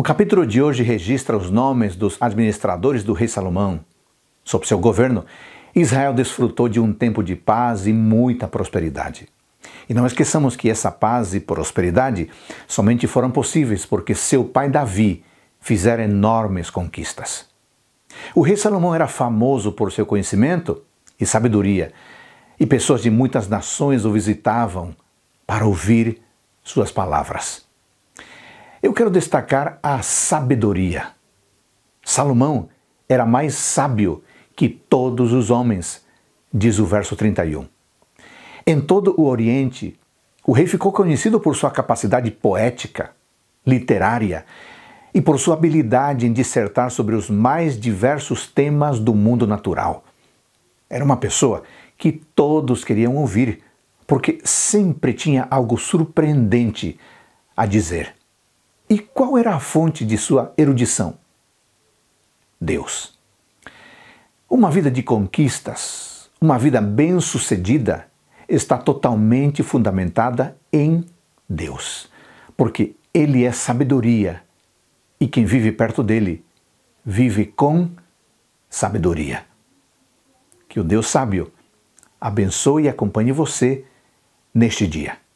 O capítulo de hoje registra os nomes dos administradores do rei Salomão. Sob seu governo, Israel desfrutou de um tempo de paz e muita prosperidade. E não esqueçamos que essa paz e prosperidade somente foram possíveis porque seu pai Davi fizera enormes conquistas. O rei Salomão era famoso por seu conhecimento e sabedoria, e pessoas de muitas nações o visitavam para ouvir suas palavras. Eu quero destacar a sabedoria. Salomão era mais sábio que todos os homens, diz o verso 31. Em todo o Oriente, o rei ficou conhecido por sua capacidade poética, literária e por sua habilidade em dissertar sobre os mais diversos temas do mundo natural. Era uma pessoa que todos queriam ouvir, porque sempre tinha algo surpreendente a dizer. E qual era a fonte de sua erudição? Deus. Uma vida de conquistas, uma vida bem-sucedida, está totalmente fundamentada em Deus, porque Ele é sabedoria e quem vive perto dele vive com sabedoria. Que o Deus sábio abençoe e acompanhe você neste dia.